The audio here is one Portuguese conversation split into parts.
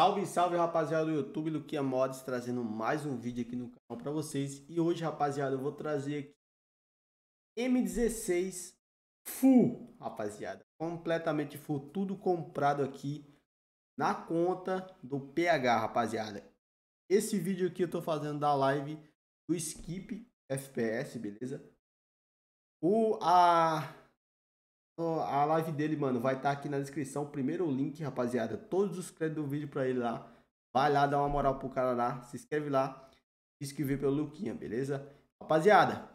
Salve, salve rapaziada do YouTube do Kia Mods, trazendo mais um vídeo aqui no canal para vocês. E hoje, rapaziada, eu vou trazer aqui M16 full, rapaziada. Completamente full, tudo comprado aqui na conta do PH, rapaziada. Esse vídeo aqui eu tô fazendo da live do Skip FPS, beleza? O, a, então, a live dele, mano, vai estar tá aqui na descrição. Primeiro o link, rapaziada. Todos os créditos do vídeo pra ele lá. Vai lá, dá uma moral pro cara lá. Se inscreve lá. Diz que pelo Luquinha, beleza? Rapaziada,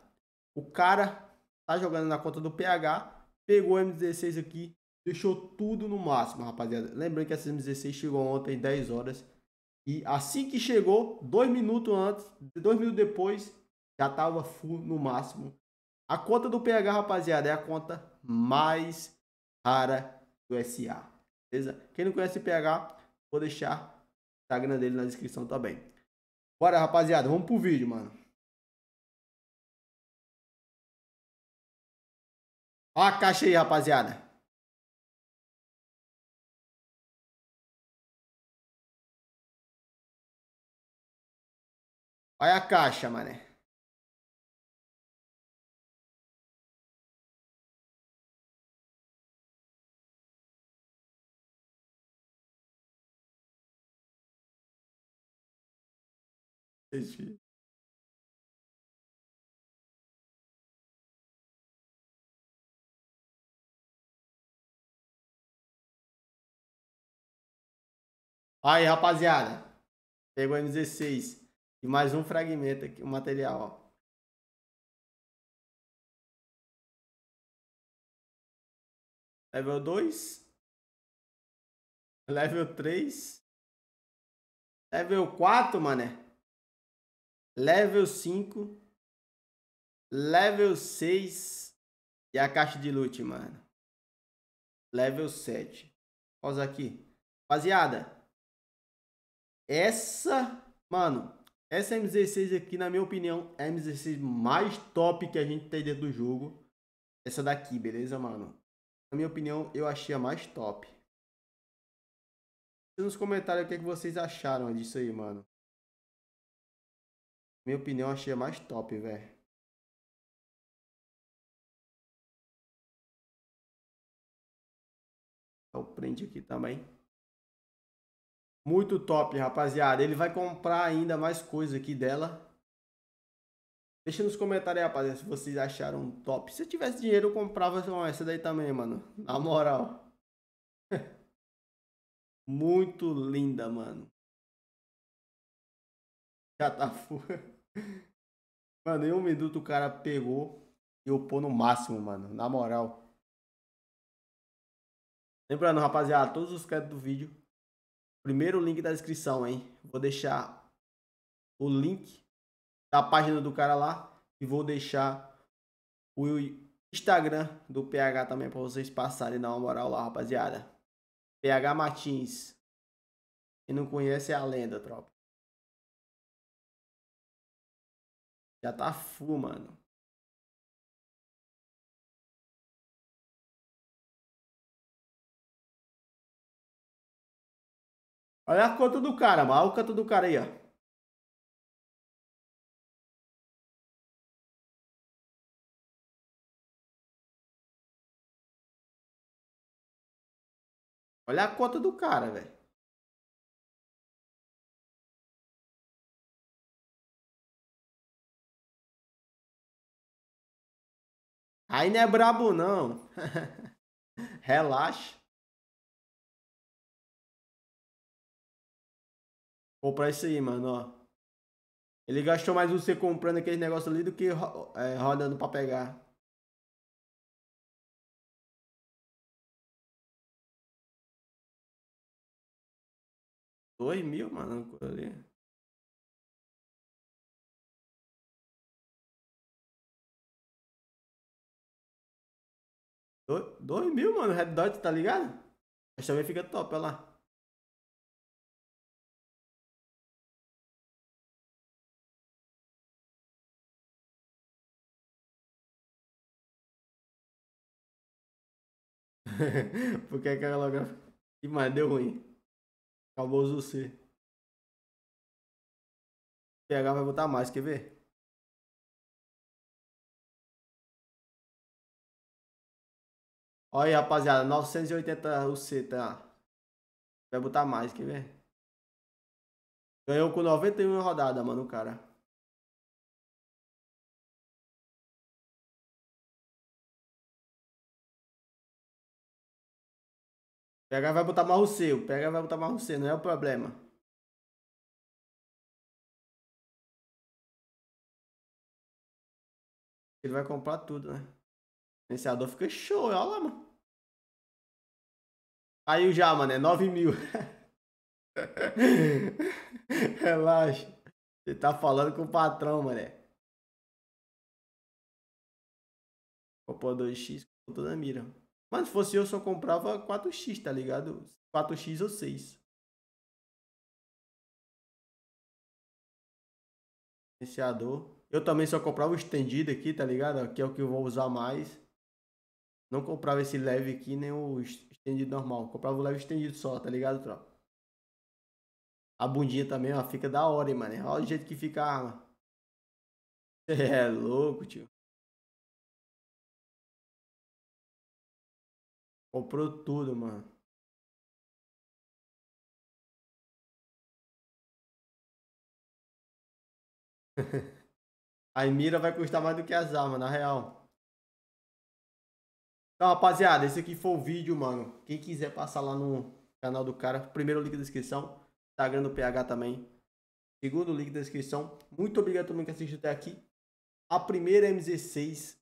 o cara tá jogando na conta do PH. Pegou o M16 aqui. Deixou tudo no máximo, rapaziada. Lembrando que essa M16 chegou ontem, 10 horas. E assim que chegou, dois minutos antes, dois minutos depois, já tava full no máximo. A conta do PH, rapaziada, é a conta mais rara do SA. Beleza? Quem não conhece o PH, vou deixar o Instagram dele na descrição também. Bora, rapaziada, vamos pro vídeo, mano. Ó a caixa aí, rapaziada. Olha a caixa, mané. Entendi. Aí, rapaziada. Pegou M16. E mais um fragmento aqui, o um material, ó. Level 2. Level 3. Level 4, mané level 5, level 6 e a caixa de loot, mano. Level 7. Pausa aqui. Rapaziada, essa, mano, essa M16 aqui, na minha opinião, é a M16 mais top que a gente tem dentro do jogo. Essa daqui, beleza, mano? Na minha opinião, eu achei a mais top. Nos comentários o que, é que vocês acharam disso aí, mano. Minha opinião, achei a mais top, velho. o print aqui também. Muito top, rapaziada. Ele vai comprar ainda mais coisa aqui dela. Deixa nos comentários aí, rapaziada, se vocês acharam top. Se eu tivesse dinheiro, eu comprava essa daí também, mano. Na moral. Muito linda, mano. Já tá full. Mano, em um minuto o cara pegou e eu pô no máximo, mano. Na moral. Lembrando, rapaziada, todos os créditos do vídeo. Primeiro link da descrição, hein? Vou deixar o link da página do cara lá. E vou deixar o Instagram do PH também para vocês passarem na moral lá, rapaziada. PH Martins. Quem não conhece é a lenda, tropa. Já tá full, mano. Olha a conta do cara, mal canto do cara aí, ó. Olha a conta do cara, velho. Aí não é brabo, não. Relaxa. Comprar isso aí, mano, ó. Ele gastou mais você comprando aquele negócio ali do que é, rodando pra pegar. Dois mil, mano, ali. dois mil, mano, Red Dot, tá ligado? Mas também fica top, olha lá. Porque é que ela E mais, deu ruim. Acabou o C. PH vai botar mais, quer ver? Olha aí, rapaziada, 980 UC, tá? Vai botar mais, quer ver? Ganhou com 91 rodada, mano, o cara. Pega vai botar mais o seu. Pega vai botar mais o seu, não é o problema. Ele vai comprar tudo, né? Vencedor fica show, olha lá, mano. Caiu já, mano, é 9 mil. Relaxa. Você tá falando com o patrão, mané. Copa 2x com toda a mira. Mano, se fosse eu, só comprava 4x, tá ligado? 4x ou 6. Iniciador. Eu também só comprava o estendido aqui, tá ligado? Que é o que eu vou usar mais. Não comprava esse leve aqui nem o estendido normal. Comprava o leve estendido só, tá ligado, tropa? A bundinha também, ó, fica da hora, hein, mano. Olha o jeito que fica a arma. É louco, tio. Comprou tudo, mano. A mira vai custar mais do que as armas, na real. Então, rapaziada, esse aqui foi o vídeo, mano. Quem quiser passar lá no canal do cara, primeiro link da descrição, Instagram do PH também. Segundo link da descrição. Muito obrigado a todo mundo que assistiu até aqui. A primeira MZ6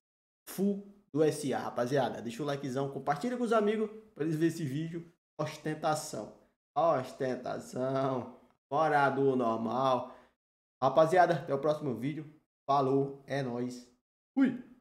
full do SA, rapaziada. Deixa o likezão, compartilha com os amigos para eles verem esse vídeo. Ostentação. Ostentação. Fora do normal. Rapaziada, até o próximo vídeo. Falou, é nóis. Fui!